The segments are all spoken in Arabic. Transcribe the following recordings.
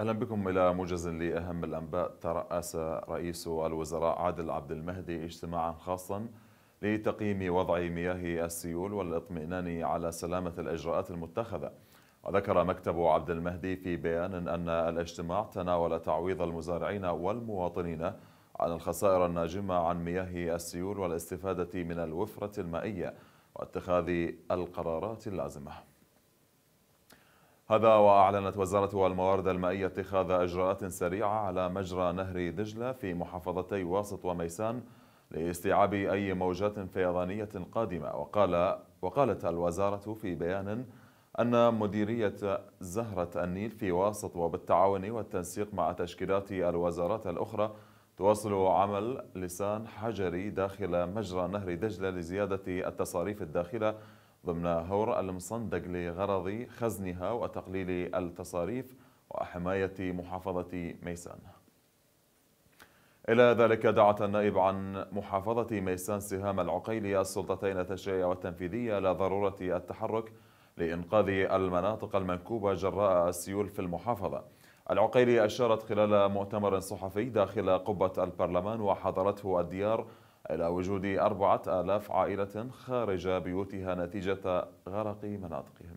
اهلا بكم الى موجز لاهم الانباء ترأس رئيس الوزراء عادل عبد المهدي اجتماعا خاصا لتقييم وضع مياه السيول والاطمئنان على سلامه الاجراءات المتخذه. وذكر مكتب عبد المهدي في بيان ان الاجتماع تناول تعويض المزارعين والمواطنين عن الخسائر الناجمه عن مياه السيول والاستفاده من الوفره المائيه واتخاذ القرارات اللازمه. هذا وأعلنت وزارة الموارد المائية اتخاذ إجراءات سريعة على مجرى نهر دجلة في محافظتي واسط وميسان لاستيعاب أي موجات فيضانية قادمة وقال وقالت الوزارة في بيان أن مديرية زهرة النيل في واسط وبالتعاون والتنسيق مع تشكيلات الوزارات الأخرى تواصل عمل لسان حجري داخل مجرى نهر دجلة لزيادة التصاريف الداخلة ضمن هور المصندق لغرض خزنها وتقليل التصاريف وحماية محافظة ميسان إلى ذلك دعت النائب عن محافظة ميسان سهام العقيلي السلطتين التشريعية والتنفيذية إلى ضرورة التحرك لإنقاذ المناطق المنكوبة جراء السيول في المحافظة العقيلي أشارت خلال مؤتمر صحفي داخل قبة البرلمان وحضرته الديار إلى وجود أربعة آلاف عائلة خارج بيوتها نتيجة غرق مناطقهم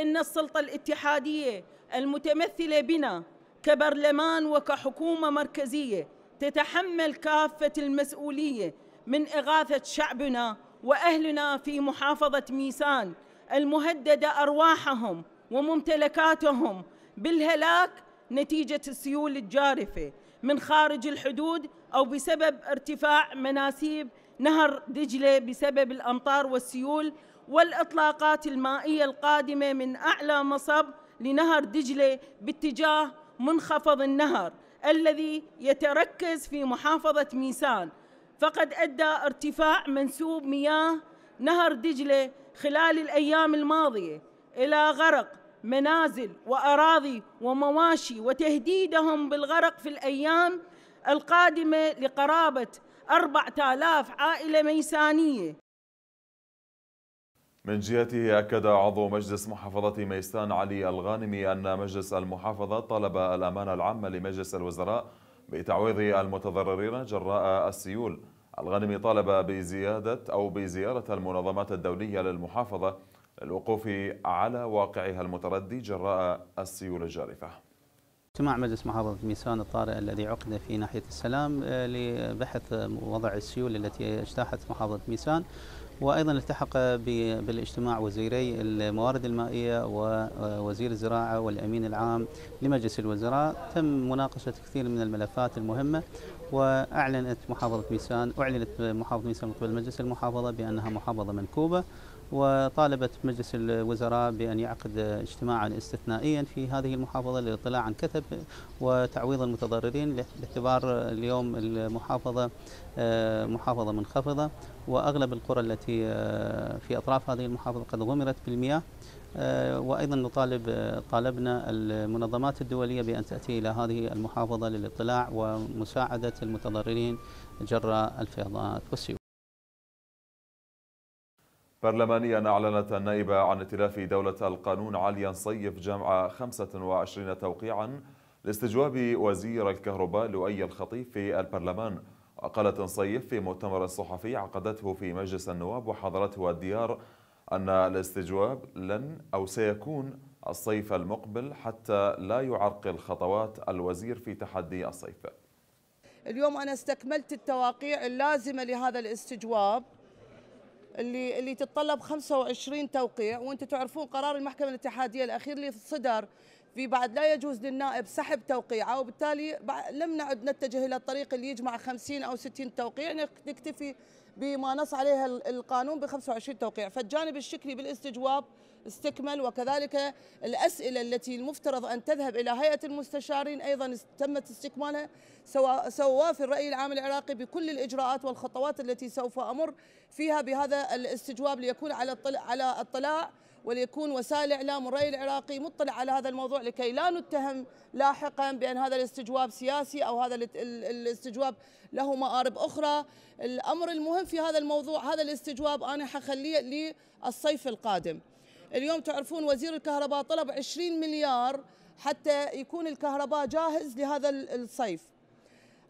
إن السلطة الاتحادية المتمثلة بنا كبرلمان وكحكومة مركزية تتحمل كافة المسؤولية من إغاثة شعبنا وأهلنا في محافظة ميسان المهددة أرواحهم وممتلكاتهم بالهلاك نتيجة السيول الجارفة من خارج الحدود أو بسبب ارتفاع مناسيب نهر دجلة بسبب الأمطار والسيول والإطلاقات المائية القادمة من أعلى مصب لنهر دجلة باتجاه منخفض النهر الذي يتركز في محافظة ميسان فقد أدى ارتفاع منسوب مياه نهر دجلة خلال الأيام الماضية إلى غرق منازل وأراضي ومواشي وتهديدهم بالغرق في الأيام القادمة لقرابة 4000 عائلة ميسانية من جهته أكد عضو مجلس محافظة ميسان علي الغانمي أن مجلس المحافظة طلب الأمانة العامة لمجلس الوزراء بتعويض المتضررين جراء السيول الغانمي طالب بزيادة أو بزيارة المنظمات الدولية للمحافظة للوقوف على واقعها المتردي جراء السيول الجارفة اجتماع مجلس محافظة ميسان الطارئ الذي عقد في ناحية السلام آه، لبحث وضع السيول التي اجتاحت محافظة ميسان وأيضا التحق بالاجتماع وزيري الموارد المائية ووزير آه، الزراعة والأمين العام لمجلس الوزراء تم مناقشة كثير من الملفات المهمة وأعلنت محافظة ميسان أعلنت محافظة ميسان من قبل مجلس المحافظة بأنها محافظة منكوبة وطالبت مجلس الوزراء بأن يعقد اجتماعا استثنائيا في هذه المحافظة للاطلاع عن كثب وتعويض المتضررين باعتبار اليوم المحافظة آه، محافظة منخفضة وأغلب القرى التي آه، في أطراف هذه المحافظة قد غمرت بالمياه آه، وايضا نطالب طالبنا المنظمات الدوليه بان تاتي الى هذه المحافظه للاطلاع ومساعده المتضررين جراء الفيضانات والسيول برلمانيا أعلنت النائبة عن ائتلاف دولة القانون عاليا صيف جمع 25 توقيعا لاستجواب وزير الكهرباء لؤي الخطيب في البرلمان وقالت صيف في مؤتمر صحفي عقدته في مجلس النواب وحضرته الديار أن الاستجواب لن أو سيكون الصيف المقبل حتى لا يعرقل خطوات الوزير في تحدي الصيف اليوم أنا استكملت التواقيع اللازمة لهذا الاستجواب اللي اللي تتطلب 25 توقيع وانتم تعرفون قرار المحكمه الاتحاديه الاخير اللي صدر في بعد لا يجوز للنائب سحب توقيعه وبالتالي لم نعد نتجه الى الطريق اللي يجمع 50 او 60 توقيع نكتفي بما نص عليها القانون ب 25 توقيع فالجانب الشكلي بالاستجواب استكمل وكذلك الأسئلة التي المفترض أن تذهب إلى هيئة المستشارين أيضا تمت استكمالها سوى في الرأي العام العراقي بكل الإجراءات والخطوات التي سوف أمر فيها بهذا الاستجواب ليكون على الطلاع على اطلاع وليكون وسائل الاعلام والراي العراقي مطلع على هذا الموضوع لكي لا نتهم لاحقا بان هذا الاستجواب سياسي او هذا الاستجواب له مآرب اخرى، الامر المهم في هذا الموضوع هذا الاستجواب انا حخليه للصيف القادم. اليوم تعرفون وزير الكهرباء طلب 20 مليار حتى يكون الكهرباء جاهز لهذا الصيف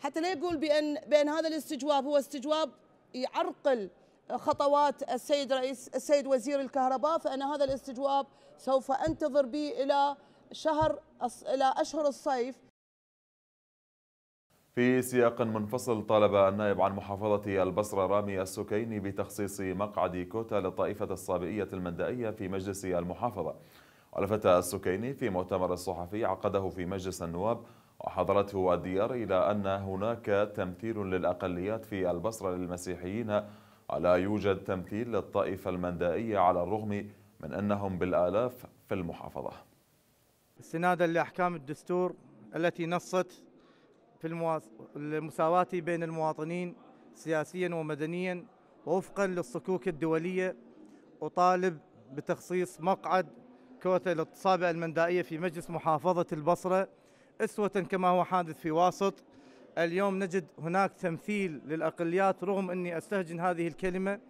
حتى لا يقول بأن, بأن هذا الاستجواب هو استجواب يعرقل خطوات السيد رئيس السيد وزير الكهرباء فأن هذا الاستجواب سوف أنتظر به إلى شهر إلى أشهر الصيف في سياق منفصل طالب النائب عن محافظة البصرة رامي السكيني بتخصيص مقعد كوتا للطائفة الصابئية المندائية في مجلس المحافظة ولفت السكيني في مؤتمر الصحفي عقده في مجلس النواب وحضرته الديار إلى أن هناك تمثيل للأقليات في البصرة للمسيحيين ولا يوجد تمثيل للطائفة المندائية على الرغم من أنهم بالآلاف في المحافظة استنادا لأحكام الدستور التي نصت في المساواة بين المواطنين سياسيا ومدنيا ووفقا للصكوك الدولية أطالب بتخصيص مقعد كوتا للطابع المندائية في مجلس محافظة البصرة أسوة كما هو حادث في واسط اليوم نجد هناك تمثيل للأقليات رغم أني أستهجن هذه الكلمة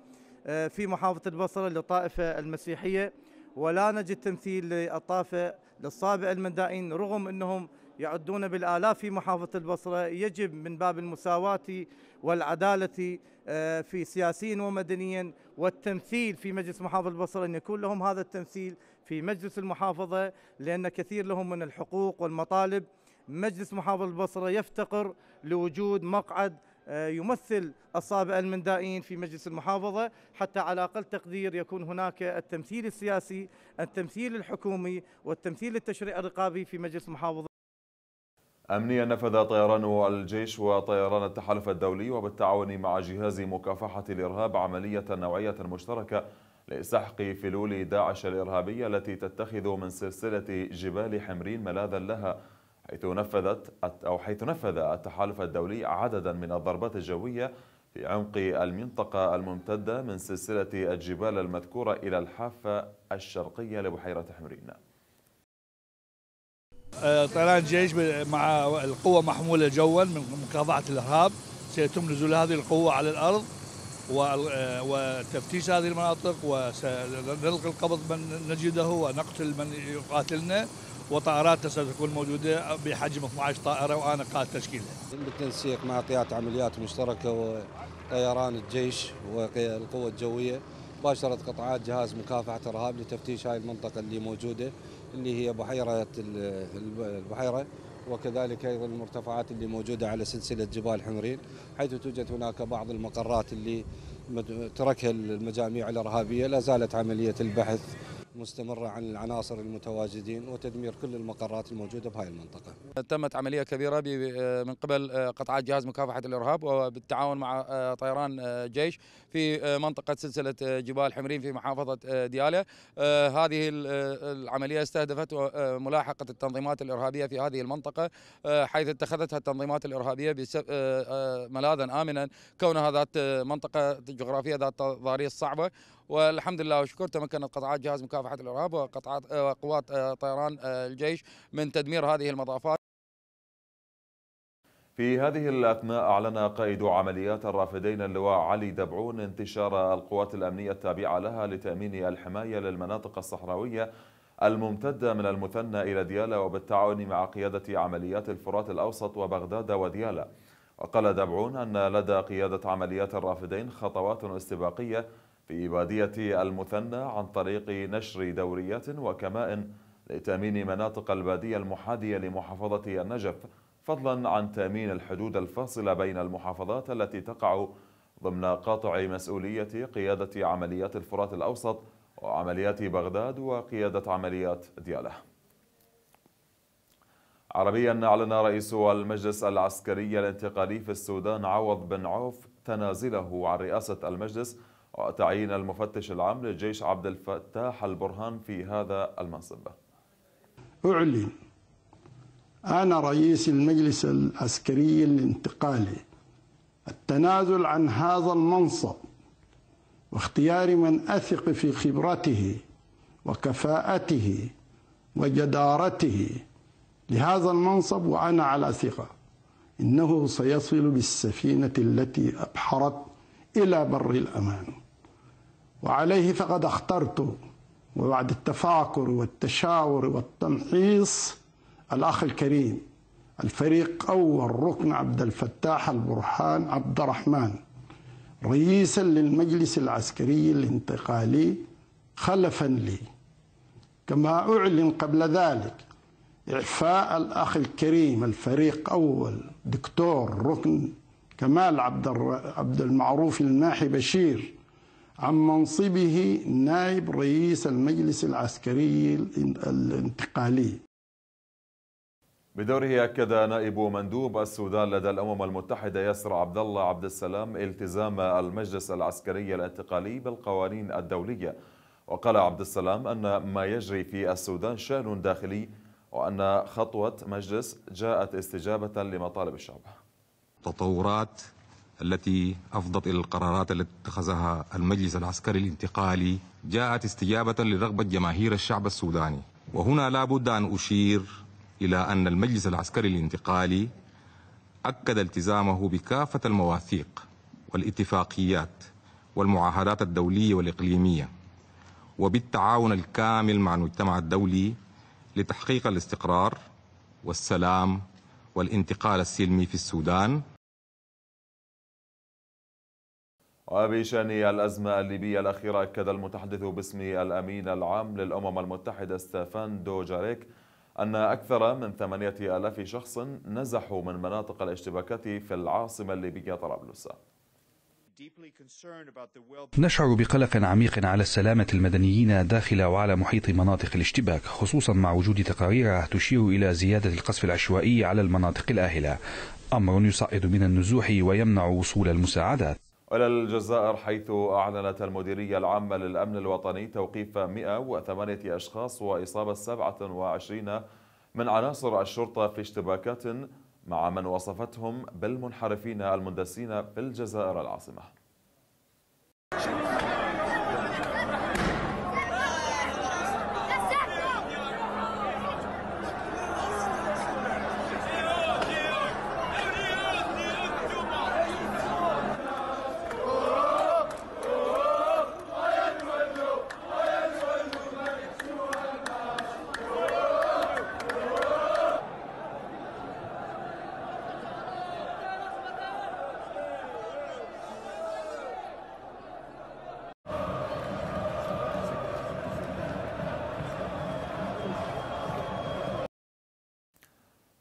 آه، في محافظة البصرة للطائفة المسيحية ولا نجد تمثيل للطائفة للصابع المندائين رغم أنهم يعدون بالآلاف في محافظة البصرة يجب من باب المساواة والعدالة آه، في سياسيا ومدنيا والتمثيل في مجلس محافظة البصرة أن يكون لهم هذا التمثيل في مجلس المحافظة لأن كثير لهم من الحقوق والمطالب مجلس محافظة البصرة يفتقر لوجود مقعد آه، يمثل أصابع المندائين في مجلس المحافظة حتى على أقل تقدير يكون هناك التمثيل السياسي التمثيل الحكومي والتمثيل التشريع الرقابي في مجلس المحافظة أمنيا نفذ طيران الجيش وطيران التحالف الدولي وبالتعاون مع جهاز مكافحة الإرهاب عملية نوعية مشتركة لإسحق فلول داعش الإرهابية التي تتخذ من سلسلة جبال حمرين ملاذا لها حيث نفذت أو حيث نفذ التحالف الدولي عددا من الضربات الجوية في عمق المنطقة الممتدة من سلسلة الجبال المذكورة إلى الحافة الشرقية لبحيرة حمرين طيران جيش مع القوة محمولة جوا من مكافحة الإرهاب سيتم نزول هذه القوة على الأرض آه، وتفتيش هذه المناطق وسنلقي القبض من نجده ونقتل من يقاتلنا وطائراتنا ستكون موجودة بحجم 12 طائرة وأنا قائد تشكيلها بالتنسيق مع قيادة عمليات مشتركة وطيران الجيش والقوة الجوية باشرت قطعات جهاز مكافحة الإرهاب لتفتيش هذه المنطقة اللي موجودة اللي هي بحيرة البحيرة وكذلك أيضا المرتفعات اللي موجودة على سلسلة جبال حمرين حيث توجد هناك بعض المقرات اللي تركها المجاميع الإرهابية لا زالت عملية البحث مستمرة عن العناصر المتواجدين وتدمير كل المقرات الموجودة بهاي المنطقة تمت عملية كبيرة من قبل آه، قطعات جهاز مكافحة الإرهاب وبالتعاون مع آه، طيران آه، جيش في منطقة سلسلة جبال حمرين في محافظة ديالى هذه العملية استهدفت ملاحقة التنظيمات الإرهابية في هذه المنطقة حيث اتخذتها التنظيمات الإرهابية ملاذا آمنا كونها ذات منطقة جغرافية ذات تضاريس صعبة والحمد لله والشكر تمكنت قطاعات جهاز مكافحة الإرهاب وقطعات آه، وقوات آه، طيران آه، الجيش من تدمير هذه المضافات في هذه الأثناء أعلن قائد عمليات الرافدين اللواء علي دبعون انتشار القوات الأمنية التابعة لها لتأمين الحماية للمناطق الصحراوية الممتدة من المثنى إلى ديالى وبالتعاون مع قيادة عمليات الفرات الأوسط وبغداد وديالى وقال دبعون أن لدى قيادة عمليات الرافدين خطوات استباقية في بادية المثنى عن طريق نشر دوريات وكمائن لتأمين مناطق البادية المحادية لمحافظة النجف فضلا عن تأمين الحدود الفاصلة بين المحافظات التي تقع ضمن قاطع مسؤولية قيادة عمليات الفرات الأوسط وعمليات بغداد وقيادة عمليات دياله عربيا أعلن رئيس المجلس العسكري الانتقالي في السودان عوض بن عوف تنازله عن رئاسة المجلس وتعيين المفتش العام للجيش عبد الفتاح البرهان في هذا المنصب أعلن أنا رئيس المجلس العسكري الانتقالي التنازل عن هذا المنصب واختيار من أثق في خبرته وكفاءته وجدارته لهذا المنصب وأنا على ثقة إنه سيصل بالسفينة التي أبحرت إلى بر الأمان وعليه فقد اخترت وبعد التفاكر والتشاور والتمحيص الأخ الكريم الفريق أول ركن عبد الفتاح البرحان عبد الرحمن رئيسا للمجلس العسكري الانتقالي خلفا لي كما أعلن قبل ذلك إعفاء الأخ الكريم الفريق أول دكتور ركن كمال عبد عبد المعروف الماحي بشير عن منصبه نائب رئيس المجلس العسكري الانتقالي بدوره أكد نائب مندوب السودان لدى الأمم المتحدة ياسر عبد الله عبد السلام التزام المجلس العسكري الانتقالي بالقوانين الدولية وقال عبد السلام أن ما يجري في السودان شأن داخلي وأن خطوة مجلس جاءت استجابة لمطالب الشعب تطورات التي أفضت إلى القرارات التي اتخذها المجلس العسكري الانتقالي جاءت استجابة لرغبة جماهير الشعب السوداني وهنا لا بد أن أشير إلى أن المجلس العسكري الانتقالي أكد التزامه بكافة المواثيق والاتفاقيات والمعاهدات الدولية والإقليمية وبالتعاون الكامل مع المجتمع الدولي لتحقيق الاستقرار والسلام والانتقال السلمي في السودان وبشأن الأزمة الليبية الأخيرة أكد المتحدث باسم الأمين العام للأمم المتحدة ستافان دوجاريك أن أكثر من ثمانية ألاف شخص نزحوا من مناطق الاشتباكات في العاصمة الليبية طرابلس نشعر بقلق عميق على السلامة المدنيين داخل وعلى محيط مناطق الاشتباك خصوصا مع وجود تقارير تشير إلى زيادة القصف العشوائي على المناطق الآهلة أمر يصعد من النزوح ويمنع وصول المساعدات إلى الجزائر حيث أعلنت المديرية العامة للأمن الوطني توقيف 108 أشخاص وإصابة 27 من عناصر الشرطة في اشتباكات مع من وصفتهم بالمنحرفين المندسين في الجزائر العاصمة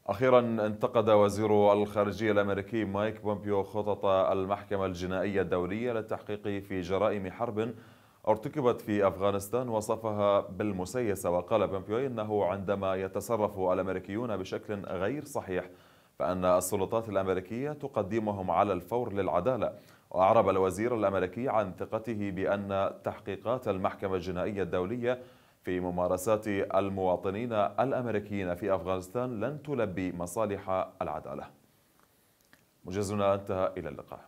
أخيرا انتقد وزير الخارجية الأمريكي مايك بومبيو خطط المحكمة الجنائية الدولية للتحقيق في جرائم حرب ارتكبت في أفغانستان وصفها بالمسيسة وقال بومبيو إنه عندما يتصرف الأمريكيون بشكل غير صحيح فأن السلطات الأمريكية تقدمهم على الفور للعدالة وأعرب الوزير الأمريكي عن ثقته بأن تحقيقات المحكمة الجنائية الدولية في ممارسات المواطنين الأمريكيين في أفغانستان لن تلبي مصالح العدالة مجزنا انتهى إلى اللقاء